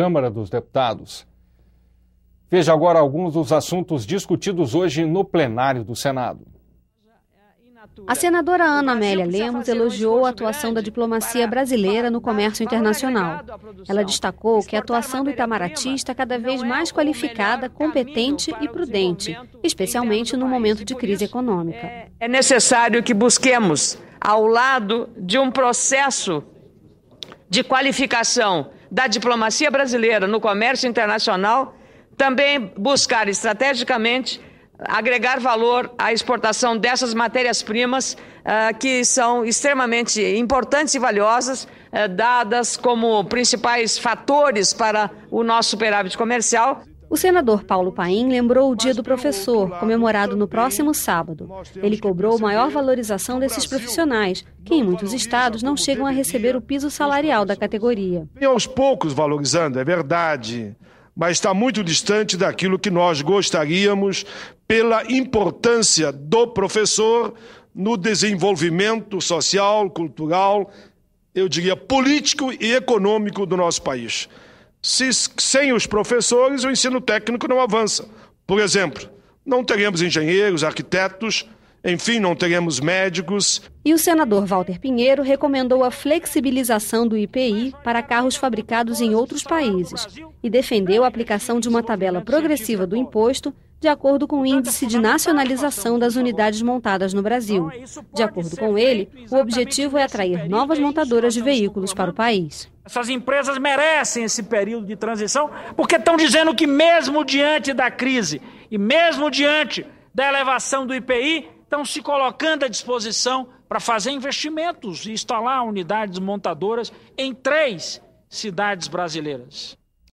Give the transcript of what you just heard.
Câmara dos Deputados. Veja agora alguns dos assuntos discutidos hoje no plenário do Senado. A senadora Ana Amélia Lemos elogiou a atuação da diplomacia brasileira no comércio internacional. Ela destacou que a atuação do Itamaraty está é cada vez é mais qualificada, competente e prudente, especialmente no momento de crise econômica. É, é necessário que busquemos, ao lado de um processo de qualificação da diplomacia brasileira no comércio internacional, também buscar estrategicamente agregar valor à exportação dessas matérias-primas ah, que são extremamente importantes e valiosas, ah, dadas como principais fatores para o nosso superávit comercial o senador Paulo Paim lembrou o Dia do Professor, comemorado no próximo sábado. Ele cobrou maior valorização desses profissionais, que em muitos estados não chegam a receber o piso salarial da categoria. E aos poucos valorizando, é verdade, mas está muito distante daquilo que nós gostaríamos pela importância do professor no desenvolvimento social, cultural, eu diria político e econômico do nosso país. Se, sem os professores, o ensino técnico não avança. Por exemplo, não teremos engenheiros, arquitetos, enfim, não teremos médicos. E o senador Walter Pinheiro recomendou a flexibilização do IPI para carros fabricados em outros países e defendeu a aplicação de uma tabela progressiva do imposto de acordo com o Índice de Nacionalização das Unidades Montadas no Brasil. É de acordo com ele, o objetivo é atrair novas montadoras de veículos para o país. Essas empresas merecem esse período de transição, porque estão dizendo que, mesmo diante da crise e mesmo diante da elevação do IPI, estão se colocando à disposição para fazer investimentos e instalar unidades montadoras em três cidades brasileiras.